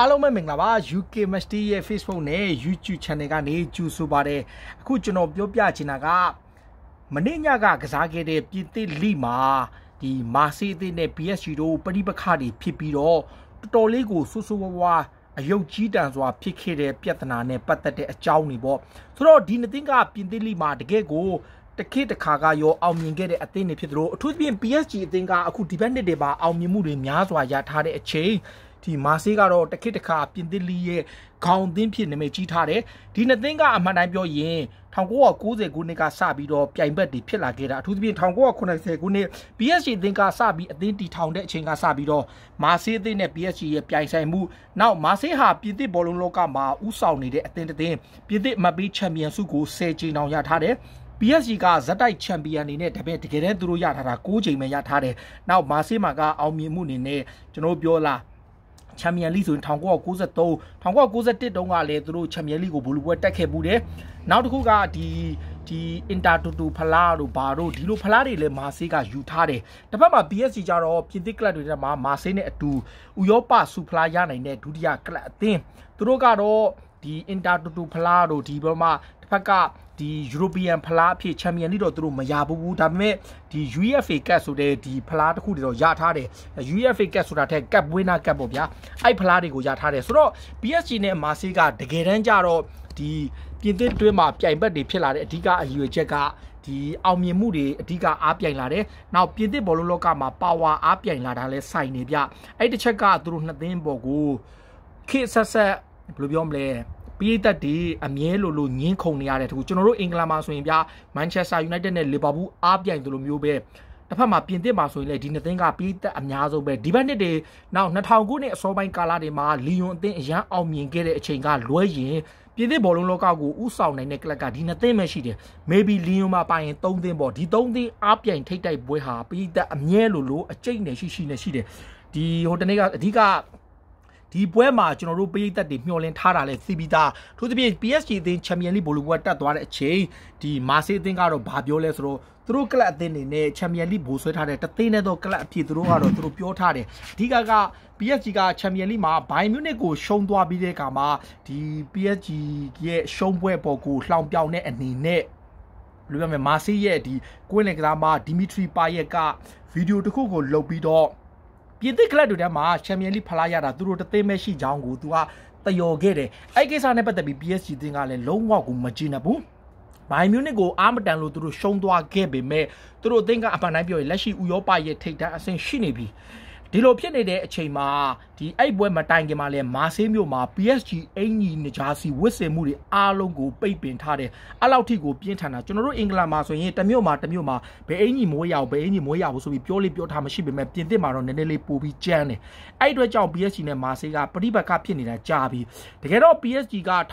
အားလုံးပဲမင်္ဂလာပါ UK Master ရဲ့ Facebook နဲ့ YouTube Channel ကနေကြိုဆိုပါတယ်အခုကျွန်တော်ပြောပြချင်တာကမနေ့ညကကစားခဲ့တဲ့ပြည်သစ်လိမှာဒီမာစီအသင်းနဲ့ PSG တို့ပဋိပက္ခတွေဖြစ်ပြီးတော့တော်တော်လေးကိုဆူဆူဝါးဝါအယုတ်ကြီးတန်စွာဖြစ်ခဲ့တဲ့ပြဿနာနဲ့ပတ်သက်တဲ့အကြောင်းတွေပေါ့ဆိုတော့ဒီနှစ်သင်းကပြင်သစ်လိမှာတကယ့်ကိုတခေတ်တခါကရောအောင်မြင်ခဲ့တဲ့အသင်းတွေဖြစ်သလိုအထူးသဖြင့် PSG အသင်းကအခုဒီဘက်နှစ်တွေမှာအောင်မြင်မှုတွေများစွာရထားတဲ့အချိန်ဒီမာဆေးကတော့တခစ်တခါပြင်သစ်လီရဲ့ခေါင်းသင်းဖြစ်နာမည်ကြီးထားတယ်ဒီနှစ်သင်းကအမှန်တိုင်းပြောရင်1990ခုနှစ်ကစပြီးတော့ပြိုင်ဘက်တွေဖြစ်လာခဲ့တာအထူးသဖြင့်1980ခုနှစ် PSG အသင်းကစပြီးအသင်းတီထောင်တဲ့အချိန်ကစပြီးတော့မာဆေးအသင်းနဲ့ PSG ရဲ့ပြိုင်ဆိုင်မှုနောက်မာဆေးဟာပြင်သစ်ဘောလုံးလောကမှာဥဆောင်နေတဲ့အသင်းတစ်သင်းပြင်သစ်မပေးချန်ပီယံဆုကို10ကြိမ်တောင်ရထားတယ် PSG ကဇက်တိုက်ချန်ပီယံနေနဲ့တပည့်တကယ်တမ်းသူတို့ရထားတာ6ချိန်ပဲရထားတယ်။နောက်မာဆေးမာကအောင်မြင်မှုနေနဲ့ကျွန်တော်ပြောလားချန်ပီယံလိဆိုရင်1993 1991တုန်းကလည်းသူတို့ချန်ပီယံလိကိုဘိုလ်လူပွဲတက်ခဲ့မှုတယ်နောက်တစ်ခုကဒီဒီအင်တာတိုတိုဖလားတို့ဘာတို့ဒီလိုဖလားတွေလည်းမာဆေးကယူထားတယ်တစ်ဖက်မှာ PSG ကြတော့ပြင်သစ်ကလပ်တွေထဲမှာမာဆေးနဲ့အတူဥရောပဆူဖလားရနိုင်တဲ့ဒုတိယကလပ်အသင်းသူတို့ကတော့ဒီအင်တာတိုတိုဖလားတို့ဒီဘက်မှာတစ်ဖက်ကဒီ European ဖလားအဖြစ် Champion League တော့သူတို့မရဘူးဒါပေမဲ့ဒီ UEFA Cup ဆိုတဲ့ဒီဖလားတစ်ခုတွေတော့ရထားတယ် UEFA Cup ဆိုတာထက် Cup Winner Cup ပေါ့ဗျာအဲ့ဖလားတွေကိုရထားတယ်ဆိုတော့ PSG နဲ့ Marseille ကတကယ်တမ်းကျတော့ဒီပြင်သစ်တွင်းမှာပြိုင်ဘက်တွေဖြစ်လာတဲ့အဓိကအရည်အချက်ကဒီအောင်မြင်မှုတွေအဓိကအားပြိုင်လာတယ်။နောက်ပြင်သစ်ဘောလုံးလောကမှာပါဝါအားပြိုင်လာတာလဲဆိုင်နေပြ။အဲ့တစ်ချက်ကသူတို့နှစ်သင်းပေါ်ကိုခေဆက်ဆက်ဘယ်လိုပြောမလဲ။ပရိသတ်တွေအမြဲလိုလိုညင်းခုန်နေရတဲ့တကူကျွန်တော်တို့အင်္ဂလန်မှာဆိုရင်ဗျာမန်ချက်စတာယူနိုက်တက်နဲ့လီဗာပူးအားပြိုင်သလိုမျိုးပဲတစ်ဖက်မှာပြင်သစ်မှာဆိုရင်လည်းဒီနှစ်သင်းကပြည်သက်အများဆုံးပဲဒီဘက်နှစ်တွေနောက်2000ခုနှစ်အစောပိုင်းကာလတွေမှာလီယွန်အသင်းအရန်အောင်မြင်ခဲ့တဲ့အချိန်ကလွဲရင်ပြည်သစ်ဘောလုံးလောကကိုဥဆောင်နိုင်တဲ့ကလပ်ကဒီနှစ်သင်းပဲရှိတယ်။ maybe လီယွန်မှာပိုင်ရင်3သင်းပေါ့ဒီ3သင်းအားပြိုင်ထိတ်တိုက်ပွဲဟာပြည်သက်အမြဲလိုလိုအကျိတ်နဲ့ရှိရှိနဲ့ရှိတယ်။ဒီဟိုတနေ့ကအဓိကဒီပွဲမှာကျွန်တော်တို့ပရိသတ်တွေမျှော်လင့်ထားတာလဲစီးပြီးသားသူသဖြင့် PSG အသင်း Champions League ဘောလုံးပွဲတက်သွားတဲ့အချိန်ဒီမာဆေးအသင်းကတော့ဘာပြောလဲဆိုတော့သူတို့ကလပ်အသင်းတွေနဲ့ Champions League ဘိုးဆွဲထားတဲ့တသိန်းနဲ့တော့ကလပ်အဖြစ်သူတို့ကတော့သူတို့ပြောထားတယ်အဓိကက PSG က Champions League မှာ Bayern Munich ကိုရှုံးသွားပြီးတဲ့အခါမှာဒီ PSG ရဲ့ရှုံးပွဲပေါ်ကိုလှောင်ပြောင်တဲ့အနေနဲ့လူပြောမယ်မာဆေးရဲ့ဒီကွင်းလင်ကစားမဒီမီထရီပါယက်ကဗီဒီယိုတစ်ခုကိုလုပ်ပြီးတော့ပြင်သစ်ကလပ်တွေထဲမှာချန်ပီယံလိဖလားရတာသူတို့တသိမ်းပဲရှိကြောင်းကိုသူကတယော်ခဲ့တယ်အဲ့ကိစ္စနဲ့ပတ်သက်ပြီး PSG တင်းကလည်းလုံးဝကိုမကြည့်နပ်ဘူးဘိုင်မြူနစ်ကိုအာမတန်လို့သူတို့ရှုံးသွားခဲ့ပေမဲ့သူတို့အသင်းကအပန်တိုင်းပြောရင်လက်ရှိဥရောပရဲ့ထိပ်တန်းအဆင့်ရှိနေပြီ။ဒီလိုဖြစ်နေတဲ့အချိန်မှာဒီအဲ့ပွဲမတိုင်ခင်မှာလဲမာဆေးမျိုးမှာ PSG အင်ကြီးနေဂျာစီဝစ်စင်မှုတွေအားလုံးကိုပိတ်ပင်ထားတယ်အဲ့လောက်ထိကိုပြင်းထန်တာကျွန်တော်တို့အင်္ဂလန်မှာဆိုရင်တမျိုးမှာတမျိုးမှာဘယ်အင်ကြီးမိုးရအောင်ဘယ်အင်ကြီးမိုးရအောင်ဆိုပြီးပြောလေးပြောထားမှရှိပေမဲ့ပြင်သစ်မှာတော့နည်းနည်းလေးပိုပြီးကြမ်းတယ်အဲ့အတွက်ကြောင့် PSG နဲ့မာဆေးကပြိပက္ခဖြစ်နေတာကြာပြီတကယ်တော့ PSG က1980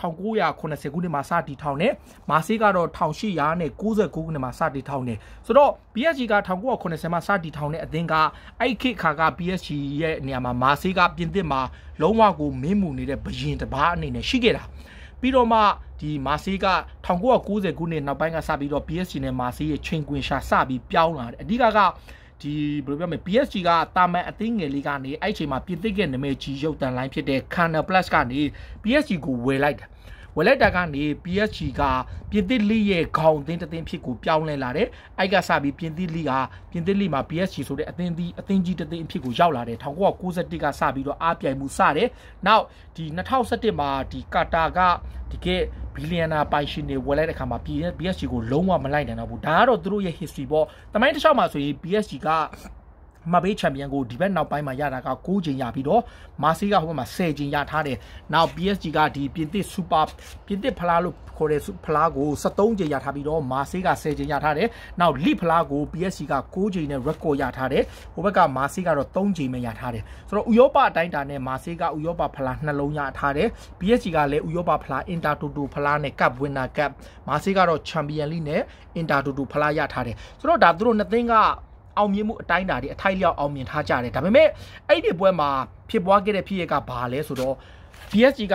ခုနှစ်မှာစတီထောင်တယ်မာဆေးကတော့1899ခုနှစ်မှာစတီထောင်တယ်ဆိုတော့ PSG က1980မှာစတီထောင်တဲ့အသင်းကအဲ့ခေတ်ခါက PSG PSG ရဲ့နေရာမှာမာဆေးကပြင်သစ်မှာ လုံးဝကိုမင်းမူနေတဲ့ဘရင်တစ်ပါးအနေနဲ့ရှိခဲ့တာပြီးတော့မှဒီမာဆေးက1990ခုနှစ်နောက်ပိုင်းကစပြီးတော့ PSG နဲ့မာဆေးရဲ့ချိန်ကွင်ရှာစပြီးပြောင်းလာတယ်အဓိကကဒီဘယ်လိုပြောမလဲ PSG ကတာမန်အသင်းငယ်လေးကနေအဲ့ချိန်မှာပြင်သစ်ရဲ့နာမည်ကြီးရုပ်တံလိုင်းဖြစ်တဲ့ Canal Plus ကနေ PSG ကိုဝယ်လိုက်တယ်ဝလက်တာကနေ PSG ကပြင်သစ်လိရဲ့ခေါင်းအသင်းတစ်သင်းဖြစ်ကိုပြောင်းလဲလာတယ်။အိုက်ကစပြီးပြင်သစ်လိကပြင်သစ်လိမှာ PSG ဆိုတဲ့အသင်းဒီအသင်းကြီးတစ်သင်းအဖြစ်ကိုရောက်လာတယ်။1991ကစပြီးတော့အားပြိုင်မှုစတယ်။နောက်ဒီ2017မှာဒီကာတာကတကယ်ဘီလီယံနာပိုင်ရှင်တွေဝယ်လိုက်တဲ့ခါမှာ PSG ကိုလုံးဝမလိုက်နိုင်တော့ဘူး။ဒါကတော့သူတို့ရဲ့ history ပေါ့။တမိုင်းတစ်လျှောက်မှာဆိုရင် PSG ကမှတ်ပေးချန်ပီယံကိုဒီဘက်နောက်ပိုင်းမှာရတာက9ချိန်ရပြီးတော့မာဆီကဟိုဘက်မှာ10ချိန်ရထားတယ်နောက် PSG ကဒီပြင်သစ်စူပါပြင်သစ်ဖလားလို့ခေါ်တဲ့ဖလားကို73ချိန်ရထားပြီးတော့မာဆီက10ချိန်ရထားတယ်နောက်လိဖလားကို PSG က9ချိန်နဲ့ record ရထားတယ်ဟိုဘက်ကမာဆီကတော့3ချိန်ပဲရထားတယ်ဆိုတော့ဥရောပအတိုင်းတာနဲ့မာဆီကဥရောပဖလားနှလုံးရထားတယ် PSG ကလည်းဥရောပဖလား Inter Toto ဖလားနဲ့ Cup Winner Cup မာဆီကတော့ Champion League နဲ့ Inter Toto ဖလားရထားတယ်ဆိုတော့ဒါသူတို့နှစ်သင်းကအောင်မြင်မှုအတိုင်းအတာတွေအထိုက်လျောက်အောင်မြင်ထားကြတယ်ဒါပေမဲ့အဲ့ဒီပွဲမှာဖြစ်ပွားခဲ့တဲ့ဖြစ်ရပ်ကဘာလဲဆိုတော့ PSG က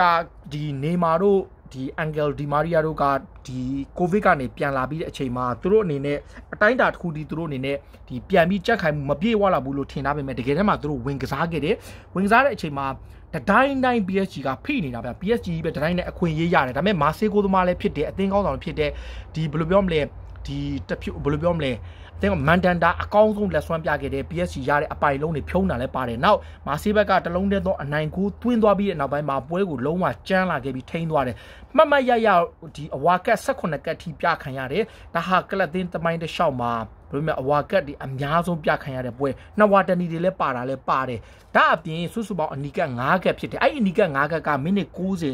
ဒီနေမာတို့ဒီအန်ဂယ်ဒီမာရီယာတို့ကဒီကိုဗစ်ကနေပြန်လာပြီးတဲ့အချိန်မှာသူတို့အနေနဲ့အတိုင်းတာတစ်ခုဒီသူတို့အနေနဲ့ဒီပြန်ပြီးကြက်ခိုင်မှုမပြေဝလာဘူးလို့ထင်ထားပေမဲ့တကယ်တမ်းမှာသူတို့ဝင်ကစားခဲ့တယ်ဝင်ကစားတဲ့အချိန်မှာတတိုင်းတိုင်း PSG ကဖိနေတာဗျ PSG ပဲတတိုင်းနဲ့အခွင့်ရေးရတယ်ဒါပေမဲ့မာဆေးကိုသမားလည်းဖြစ်တယ်အသင်းကောင်းဆောင်ဖြစ်တယ်ဒီဘယ်လိုပြောမလဲဒီတဖြူဘယ်လိုပြောမလဲအတင်းမန်တန်တာအကောင်းဆုံးလက်စွမ်းပြခဲ့တဲ့ PSG ရတဲ့အပိုင်လုံးတွေဖြုံးတာလည်းပါတယ်နောက်မာဆေးဘက်ကတလုံးတည်းသောအနိုင်ကိုတွင်းသွားပြီးတဲ့နောက်ပိုင်းမှာပွဲကိုလုံးဝကျန်းလာခဲ့ပြီးထိန်းသွားတယ်မှတ်မှတ်ရရဒီအဝါကတ်18ကတ်ထိပြခံရတယ်ဒါဟာကလပ်သင်းတမိုင်းတစ်လျှောက်မှာဘယ်လိုမှအဝါကတ်ဒီအများဆုံးပြခံရတဲ့ပွဲနှစ်ဝါတနီတွေလည်းပါတာလည်းပါတယ်ဒါအပြင်စုစုပေါင်းအနီကတ်9ကတ်ဖြစ်တယ်အဲ့ဒီအနီကတ်9ကတ်ကမိနစ်90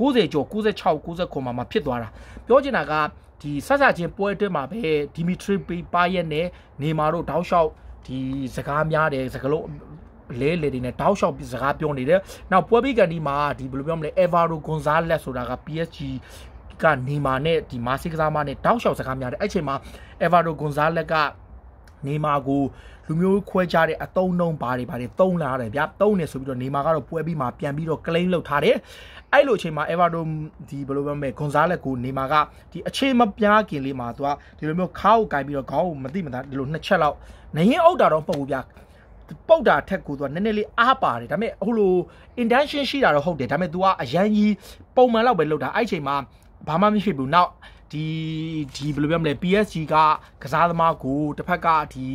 90ကျော်96 90ခွန်မှာမှာဖြစ်သွားတာပြောချင်တာကဒီဆက်ဆာချင်းပွဲအတွက်မှာပဲဒီမီထရီပီပါရက်နဲ့နေမာတို့တောက်လျှောက်ဒီစကားများတယ်စကားလုံးလဲလေတွေနဲ့တောက်လျှောက်စကားပြောနေတယ်။နောက်ပွဲပြီးကန်ဒီမှာဒီဘယ်လိုပြောမလဲ Evaro Gonzalez ဆိုတာက PSG ကနေမာနဲ့ဒီမာစီကစားမနဲ့တောက်လျှောက်စကားများတယ်။အဲ့ချိန်မှာ Evaro Gonzalez ကနေမာကိုလူမျိုးခွဲခြားတဲ့အတုံးနှုံဘာတွေဘာတွေတုံးလာတယ်ဗျာတုံးနေဆိုပြီးတော့နေမာကတော့ပွဲပြီးမှပြန်ပြီးတော့ claim လုပ်ထားတယ်အဲ့လိုအချိန်မှာ Everton ဒီဘယ်လိုပြောမလဲဂွန်ဇာလက်ကိုနေမာကဒီအချိန်မပြားခင်လေးမှာသူကဒီလိုမျိုးခါကိုကင်ပြီးတော့ခေါင်းကိုမတိမသားဒီလိုနှစ်ချက်လောက်နရင်အုပ်တာတော့ပုတ်ဘူးဗျာပုတ်တာထက်ကိုသူကနည်းနည်းလေးအားပါတယ်ဒါပေမဲ့ဟိုလို intention ရှိတာတော့ဟုတ်တယ်ဒါပေမဲ့ तू ကအရန်ကြီးပုံမှန်လောက်ပဲလုပ်တာအဲ့ချိန်မှာဘာမှမဖြစ်ဘူးနောက်ဒီဒီဘယ်လိုပြောမလဲ PSG ကကစားသမားကိုတစ်ဖက်ကဒီ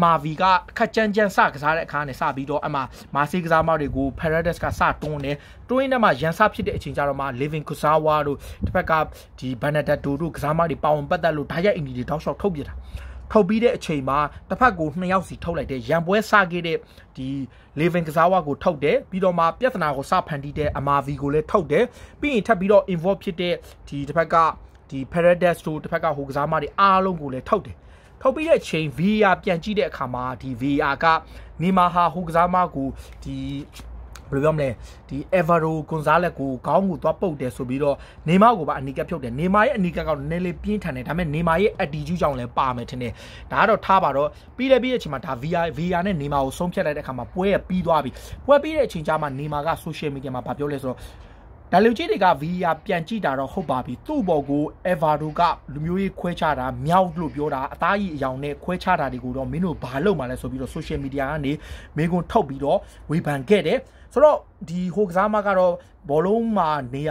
MRV ကခက်ကြမ်းကြမ်းစကစားတဲ့အခါနဲ့စပြီးတော့အမှမာဆေးကစားမတွေကို Paredes ကစတွန်းတယ်တွင်းထဲမှာရန်စဖြစ်တဲ့အချိန်ကျတော့မှ Living Kusawa တို့တစ်ဖက်ကဒီ Benedetto တို့ကစားမတွေပါဝင်ပတ်သက်လို့ဓာတ်ရိုက်အင်ဂျီတွေတောက်လျှောက်ထုတ်ပြတာထုတ်ပြီးတဲ့အချိန်မှာတစ်ဖက်ကိုနှစ်ယောက်စီထုတ်လိုက်တဲ့ရန်ပွဲစခဲ့တဲ့ဒီ Living ကစားဝါကိုထုတ်တယ်ပြီးတော့မှပြဿနာကိုစဖန်တီးတဲ့ MRV ကိုလည်းထုတ်တယ်ပြီးရင်ထပ်ပြီးတော့ involve ဖြစ်တဲ့ဒီတစ်ဖက်ကဒီ Paradise တို့တစ်ဖက်ကဟိုကစားမတွေအားလုံးကိုလည်းထောက်တယ်ထောက်ပြီးတဲ့ချိန် VR ပြန်ကြည့်တဲ့အခါမှာဒီ VR ကနေမာဟာဟိုကစားမကိုဒီဘယ်လိုပြောမလဲဒီ Evero Gonzalez ကိုခေါင်းကိုသွားပုတ်တယ်ဆိုပြီးတော့နေမာကိုပါအနီကပ်ဖြုတ်တယ်နေမာရဲ့အနီကပ်ကနည်းနည်းလေးပြင်းထန်တယ်ဒါပေမဲ့နေမာရဲ့ attitude ကြောင့်လည်းပါမယ်ထင်တယ်ဒါကတော့ထားပါတော့ပြီးတဲ့ပြီးတဲ့အချိန်မှာဒါ VR VR နဲ့နေမာကိုဆုံးဖြတ်လိုက်တဲ့အခါမှာပွဲရပြီးသွားပြီပွဲပြီးတဲ့အချိန်ကျမှနေမာက social media မှာဗာပြောလဲဆိုတော့ဒါလူကြီးတွေက VR ပြန်ကြည့်တာတော့ဟုတ်ပါပြီသူ့ဘော်ကို Everdo ကလူမျိုးရေးခွဲခြားတာမြောက်လို့ပြောတာအသားကြီးအယောင်နဲ့ခွဲခြားတာတွေကိုတော့မင်းတို့ဘာလုပ်မှလဲဆိုပြီးတော့ social media ကနေမင်းကွန်ထုတ်ပြီးတော့ဝေဖန်ခဲ့တယ်ဆိုတော့ဒီဟိုကစားမကတော့ဘောလုံးမှာနေရ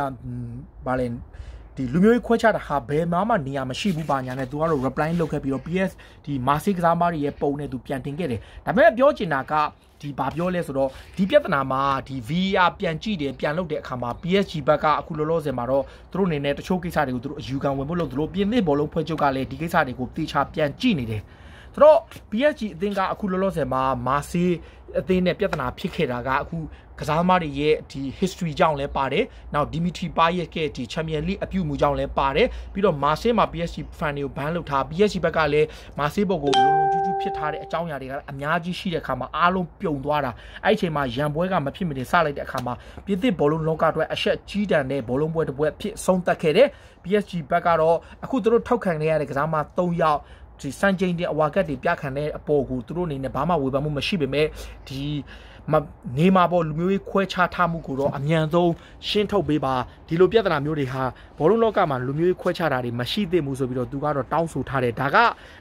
ပါလဲဒီလူမျိုးရေးခွဲခြားတာဟာဘယ်မှာမှနေရာမရှိဘူးပါညာနဲ့သူကတော့ reply လုပ်ခဲ့ပြီးတော့ PS ဒီ Marseille ကစားမားတွေရဲ့ပုံနဲ့သူပြန်တင်ခဲ့တယ်ဒါပေမဲ့ပြောချင်တာကဒီဘာပြောလဲဆိုတော့ဒီပြဿနာမှာဒီ VR ပြန်ကြည့်တယ်ပြန်လုပ်တဲ့အခါမှာ PSG ဘက်ကအခုလောလောဆယ်မှာတော့သူတို့အနေနဲ့တချို့ကိစ္စတွေကိုသူတို့အယူခံဝင်ဖို့လို့သူတို့ပြင်သစ်ဘောလုံးဖွဲ့ချုပ်ကလည်းဒီကိစ္စတွေကိုတေချာပြန်ကြည့်နေတယ်။ဆိုတော့ PSG အသင်းကအခုလောလောဆယ်မှာမာဆေးအသင်းနဲ့ပြဿနာဖြစ်ခဲ့တာကအခုကစားသမားတွေရဲ့ဒီ history ကြောင့်လည်းပါတယ်။နောက် Dimitri Payet ရဲ့ဒီ Champions League အပြုအမူကြောင့်လည်းပါတယ်။ပြီးတော့ Marseille မှာ PSG fan တွေကို ban လုပ်ထား PSG ဘက်ကလည်း Marseille ဘက်ကိုလုံလုံကျူးကျူးဖြစ်ထားတဲ့အကြောင်းအရာတွေကအများကြီးရှိတဲ့အခါမှာအားလုံးပြုံသွားတာ။အဲ့ဒီအချိန်မှာရန်ပွဲကမဖြစ်မနေစလိုက်တဲ့အခါမှာပြည်သစ်ဘောလုံးလောကအတွက်အဆက်ကြီးတန်တဲ့ဘောလုံးပွဲတစ်ပွဲဖြစ်ဆုံးသက်ခဲ့တယ်။ PSG ဘက်ကတော့အခုသူတို့ထောက်ခံနေရတဲ့ကစားသမား3ယောက်ဒီစံချိန်တွေအဝါကက်တွေပြခံတဲ့အပေါ်ကိုသူတို့အနေနဲ့ဘာမှဝေဖန်မှုမရှိပေမဲ့ဒီနေမှာပေါ့လူမျိုးရေးခွဲခြားထားမှုကိုတော့အမြန်ဆုံးရှင်းထုတ်ပေးပါဒီလိုပြဿနာမျိုးတွေဟာဘောလုံးလောကမှာလူမျိုးရေးခွဲခြားတာတွေမရှိသင့်ဘူးဆိုပြီးတော့သူကတော့တောင်းဆိုထားတယ်ဒါက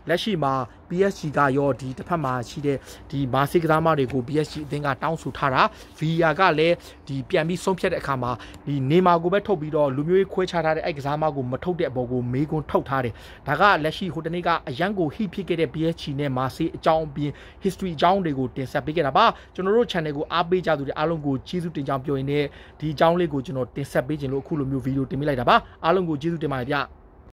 လက်ရှိမှာ PSG ကရောဒီတစ်ဖက်မှာရှိတဲ့ဒီမာဆီကစားမတွေကို PSG အသင်းကတောင်းဆိုထားတာ VAR ကလည်းဒီပြန်ပြီးဆုံးဖြတ်တဲ့အခါမှာဒီနေမာကိုပဲထုတ်ပြီးတော့လူမျိုးရေးခွဲခြားထားတဲ့အဲ့ကစားမကိုမထုတ်တဲ့အပေါ်ကိုမေးခွန်းထုတ်ထားတယ်ဒါကလက်ရှိဟိုတနေ့ကအရန်ကိုဟိဖြစ်ခဲ့တဲ့ PSG နဲ့မာဆီအကြောင်းအပြင် history အကြောင်းတွေကိုတင်ဆက်ပေးခဲ့တာပါကျွန်တော်တို့ channel ကိုအားပေးကြသူတွေအားလုံးကိုကျေးဇူးတင်ကြောင်းပြောရင်းနဲ့ဒီအကြောင်းလေးကိုကျွန်တော်တင်ဆက်ပေးခြင်းလို့အခုလိုမျိုးဗီဒီယိုတင်ပေးလိုက်တာပါအားလုံးကိုကျေးဇူးတင်ပါတယ်ဗျ